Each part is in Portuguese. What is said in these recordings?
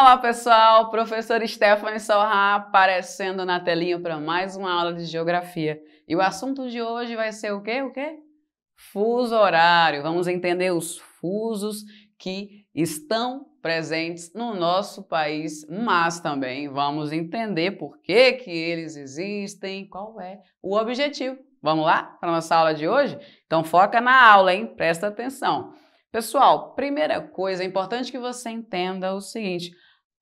Olá pessoal, professor Stephanie Sorra aparecendo na telinha para mais uma aula de geografia. E o assunto de hoje vai ser o quê? O quê? Fuso horário. Vamos entender os fusos que estão presentes no nosso país, mas também vamos entender por que que eles existem, qual é o objetivo. Vamos lá para nossa aula de hoje? Então foca na aula, hein? Presta atenção. Pessoal, primeira coisa, é importante que você entenda o seguinte: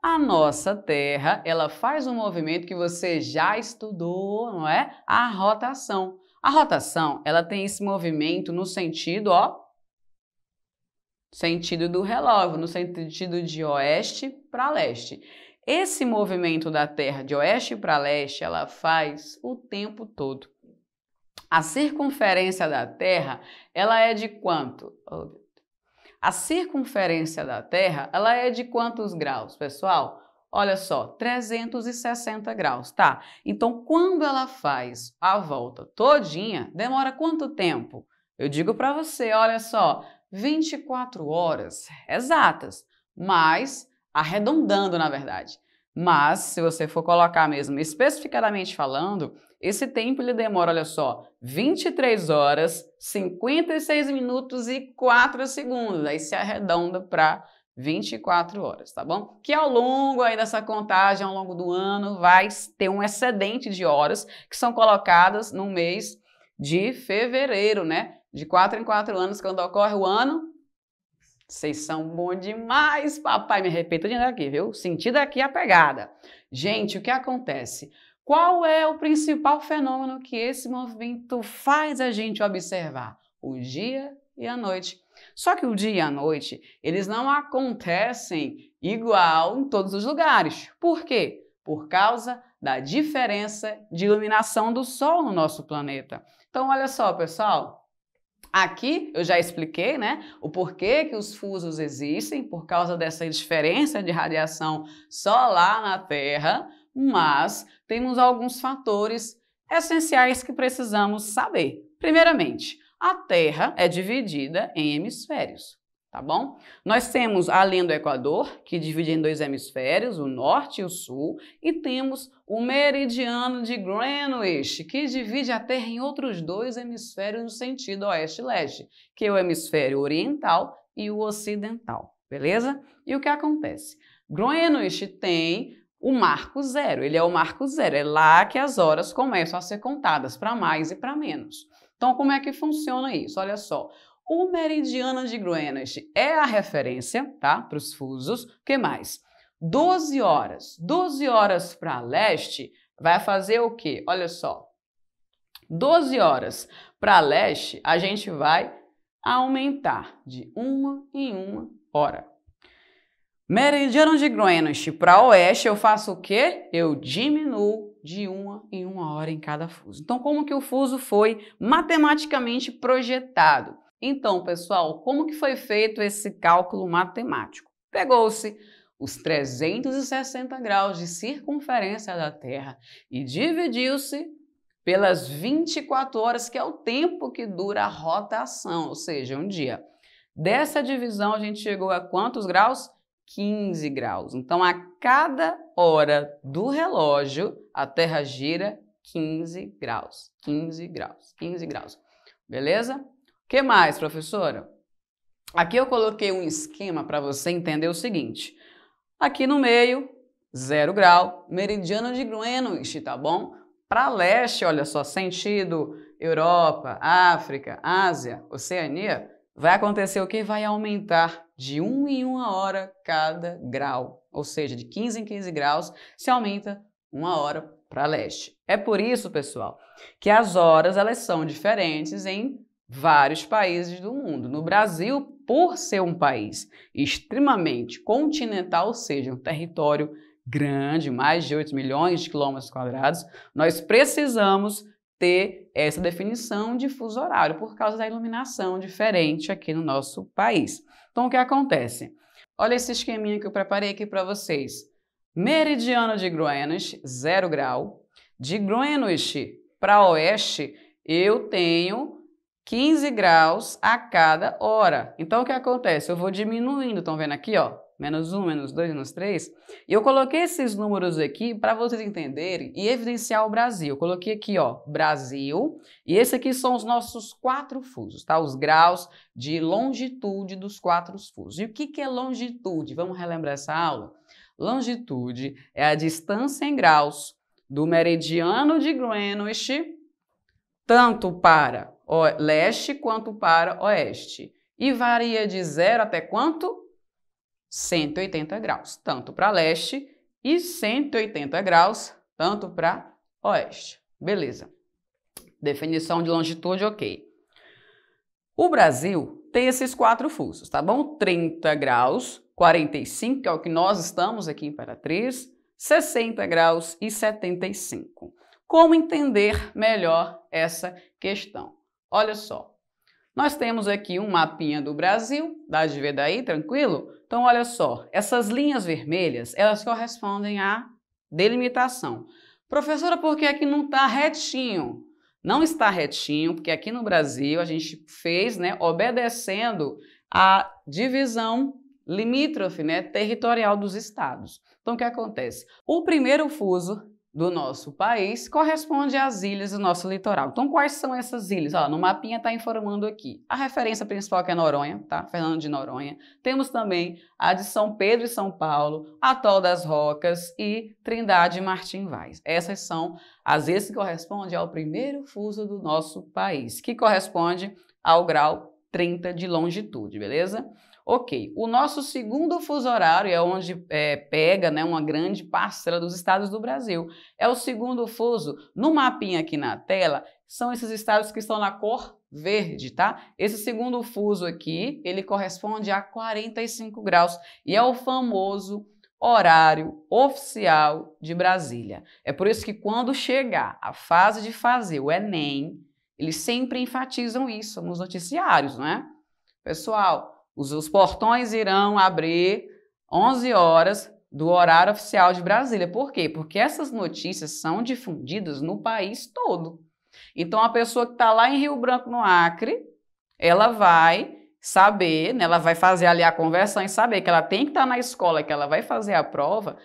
a nossa Terra, ela faz um movimento que você já estudou, não é? A rotação. A rotação, ela tem esse movimento no sentido, ó, sentido do relógio, no sentido de oeste para leste. Esse movimento da Terra de oeste para leste, ela faz o tempo todo. A circunferência da Terra, ela é de quanto? Oh, a circunferência da Terra, ela é de quantos graus, pessoal? Olha só, 360 graus, tá? Então, quando ela faz a volta todinha, demora quanto tempo? Eu digo para você, olha só, 24 horas exatas, mas arredondando, na verdade. Mas, se você for colocar mesmo especificadamente falando, esse tempo ele demora, olha só, 23 horas, 56 minutos e 4 segundos. Aí se arredonda para 24 horas, tá bom? Que ao longo aí dessa contagem, ao longo do ano, vai ter um excedente de horas que são colocadas no mês de fevereiro, né? De 4 em 4 anos, quando ocorre o ano, vocês são bom demais, papai. Me arrependo de aqui, viu? Sentido aqui a pegada. Gente, o que acontece? Qual é o principal fenômeno que esse movimento faz a gente observar? O dia e a noite. Só que o dia e a noite, eles não acontecem igual em todos os lugares. Por quê? Por causa da diferença de iluminação do Sol no nosso planeta. Então, olha só, pessoal, Aqui eu já expliquei né, o porquê que os fusos existem, por causa dessa diferença de radiação só lá na Terra, mas temos alguns fatores essenciais que precisamos saber. Primeiramente, a Terra é dividida em hemisférios tá bom? Nós temos a linha do Equador, que divide em dois hemisférios, o norte e o sul, e temos o meridiano de Greenwich, que divide a Terra em outros dois hemisférios no sentido oeste e leste, que é o hemisfério oriental e o ocidental, beleza? E o que acontece? Greenwich tem o marco zero, ele é o marco zero, é lá que as horas começam a ser contadas para mais e para menos. Então, como é que funciona isso? Olha só, o meridiano de Greenwich é a referência, tá? Para os fusos. O que mais? 12 horas. 12 horas para leste vai fazer o quê? Olha só. 12 horas para leste, a gente vai aumentar de uma em uma hora. Meridiano de Greenwich para oeste, eu faço o quê? Eu diminuo de uma em uma hora em cada fuso. Então, como que o fuso foi matematicamente projetado? Então, pessoal, como que foi feito esse cálculo matemático? Pegou-se os 360 graus de circunferência da Terra e dividiu-se pelas 24 horas, que é o tempo que dura a rotação, ou seja, um dia. Dessa divisão, a gente chegou a quantos graus? 15 graus. Então, a cada hora do relógio, a Terra gira 15 graus, 15 graus, 15 graus. Beleza? que mais, professora? Aqui eu coloquei um esquema para você entender o seguinte. Aqui no meio, zero grau, meridiano de Greenwich, tá bom? Para leste, olha só, sentido Europa, África, Ásia, Oceania, vai acontecer o que? Vai aumentar de 1 um em 1 hora cada grau. Ou seja, de 15 em 15 graus se aumenta uma hora para leste. É por isso, pessoal, que as horas elas são diferentes em vários países do mundo. No Brasil, por ser um país extremamente continental, ou seja, um território grande, mais de 8 milhões de quilômetros quadrados, nós precisamos ter essa definição de fuso horário por causa da iluminação diferente aqui no nosso país. Então, o que acontece? Olha esse esqueminha que eu preparei aqui para vocês. Meridiano de Groenwich, zero grau. De Groenwich para oeste, eu tenho 15 graus a cada hora. Então, o que acontece? Eu vou diminuindo, estão vendo aqui, ó? Menos 1, menos 2, menos 3. E eu coloquei esses números aqui para vocês entenderem e evidenciar o Brasil. Eu coloquei aqui, ó, Brasil. E esse aqui são os nossos quatro fusos, tá? Os graus de longitude dos quatro fusos. E o que, que é longitude? Vamos relembrar essa aula? Longitude é a distância em graus do meridiano de Greenwich, tanto para leste quanto para oeste. E varia de zero até quanto? 180 graus, tanto para leste e 180 graus, tanto para oeste. Beleza. Definição de longitude, ok. O Brasil tem esses quatro fusos, tá bom? 30 graus, 45, que é o que nós estamos aqui em Imperatriz, 60 graus e 75. Como entender melhor essa questão? Olha só. Nós temos aqui um mapinha do Brasil, dá de ver daí, tranquilo? Então, olha só, essas linhas vermelhas, elas correspondem à delimitação. Professora, por que aqui não está retinho? Não está retinho, porque aqui no Brasil a gente fez, né, obedecendo a divisão limítrofe, né, territorial dos estados. Então, o que acontece? O primeiro fuso do nosso país corresponde às ilhas do nosso litoral. Então, quais são essas ilhas? Ó, no mapinha está informando aqui. A referência principal que é Noronha, tá? Fernando de Noronha. Temos também a de São Pedro e São Paulo, Atol das Rocas e Trindade e Martim Vaz. Essas são as ilhas que correspondem ao primeiro fuso do nosso país, que corresponde ao grau 30 de longitude, beleza? Ok, o nosso segundo fuso horário é onde é, pega né, uma grande parcela dos estados do Brasil. É o segundo fuso. No mapinha aqui na tela, são esses estados que estão na cor verde, tá? Esse segundo fuso aqui, ele corresponde a 45 graus e é o famoso horário oficial de Brasília. É por isso que quando chegar a fase de fazer o Enem, eles sempre enfatizam isso nos noticiários, né? Pessoal, os, os portões irão abrir 11 horas do horário oficial de Brasília. Por quê? Porque essas notícias são difundidas no país todo. Então, a pessoa que está lá em Rio Branco, no Acre, ela vai saber, né, ela vai fazer ali a conversão e saber que ela tem que estar tá na escola, que ela vai fazer a prova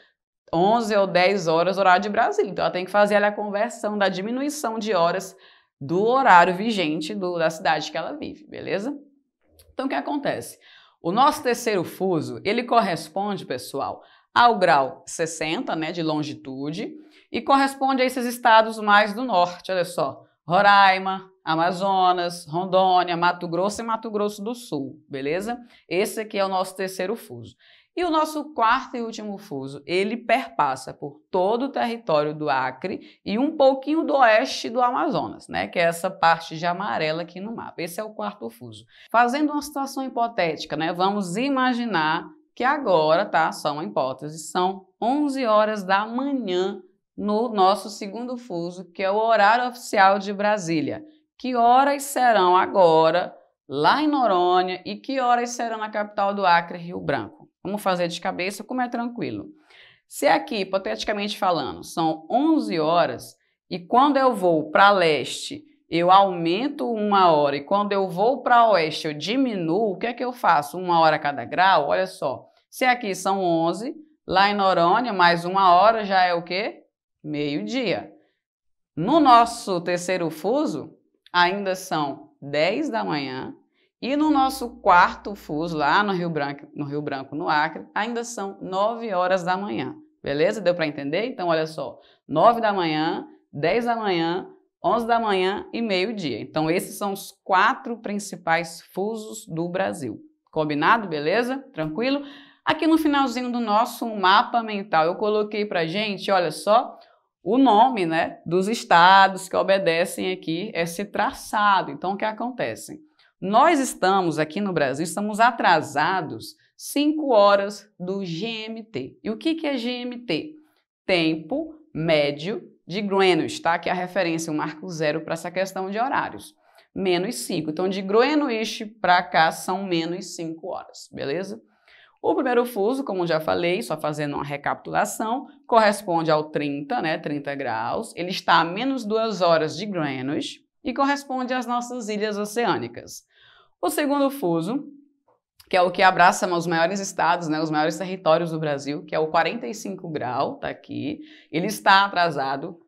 11 ou 10 horas, horário de Brasília. Então, ela tem que fazer ali a conversão da diminuição de horas do horário vigente do, da cidade que ela vive, beleza? Então o que acontece? O nosso terceiro fuso, ele corresponde, pessoal, ao grau 60, né, de longitude, e corresponde a esses estados mais do norte, olha só, Roraima, Amazonas, Rondônia, Mato Grosso e Mato Grosso do Sul, beleza? Esse aqui é o nosso terceiro fuso. E o nosso quarto e último fuso, ele perpassa por todo o território do Acre e um pouquinho do oeste do Amazonas, né? Que é essa parte de amarela aqui no mapa. Esse é o quarto fuso. Fazendo uma situação hipotética, né? Vamos imaginar que agora, tá? Só uma hipótese, são 11 horas da manhã no nosso segundo fuso, que é o horário oficial de Brasília. Que horas serão agora lá em Noronha e que horas serão na capital do Acre, Rio Branco? Vamos fazer de cabeça como é tranquilo. Se é aqui, hipoteticamente falando, são 11 horas e quando eu vou para leste eu aumento uma hora e quando eu vou para oeste eu diminuo, o que é que eu faço? Uma hora a cada grau? Olha só, se aqui são 11, lá em Noronha mais uma hora já é o quê? Meio-dia. No nosso terceiro fuso, ainda são 10 da manhã e no nosso quarto fuso, lá no Rio Branco, no, Rio Branco, no Acre, ainda são 9 horas da manhã. Beleza? Deu para entender? Então, olha só: 9 da manhã, 10 da manhã, 11 da manhã e meio-dia. Então, esses são os quatro principais fusos do Brasil. Combinado? Beleza? Tranquilo? Aqui no finalzinho do nosso mapa mental, eu coloquei para gente, olha só, o nome né, dos estados que obedecem aqui esse traçado. Então, o que acontece? Nós estamos aqui no Brasil, estamos atrasados 5 horas do GMT. E o que, que é GMT? Tempo médio de Greenwich, tá? Que é a referência, o marco zero para essa questão de horários. Menos 5. Então, de Greenwich para cá são menos 5 horas, beleza? O primeiro fuso, como já falei, só fazendo uma recapitulação, corresponde ao 30, né, 30 graus. Ele está a menos 2 horas de Greenwich e corresponde às nossas ilhas oceânicas. O segundo fuso, que é o que abraça os maiores estados, né, os maiores territórios do Brasil, que é o 45 grau, tá aqui, ele está atrasado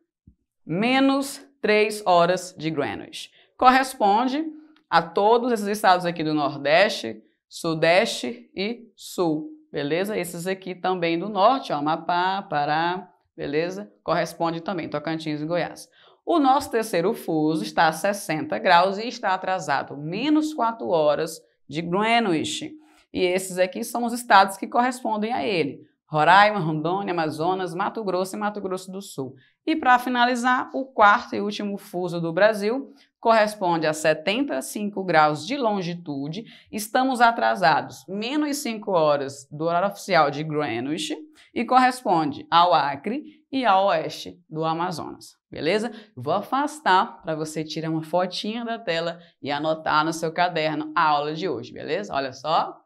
menos 3 horas de Greenwich. Corresponde a todos esses estados aqui do Nordeste, Sudeste e Sul, beleza? Esses aqui também do Norte, ó, Amapá, Pará, beleza? Corresponde também Tocantins e Goiás. O nosso terceiro fuso está a 60 graus e está atrasado menos 4 horas de Greenwich. E esses aqui são os estados que correspondem a ele. Roraima, Rondônia, Amazonas, Mato Grosso e Mato Grosso do Sul. E para finalizar, o quarto e último fuso do Brasil corresponde a 75 graus de longitude. Estamos atrasados menos 5 horas do horário oficial de Greenwich e corresponde ao Acre e ao oeste do Amazonas. Beleza? Vou afastar para você tirar uma fotinha da tela e anotar no seu caderno a aula de hoje, beleza? Olha só.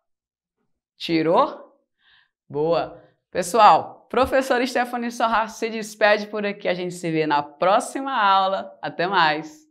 Tirou? Boa. Pessoal, professor Stephanie Sorra se despede por aqui. A gente se vê na próxima aula. Até mais.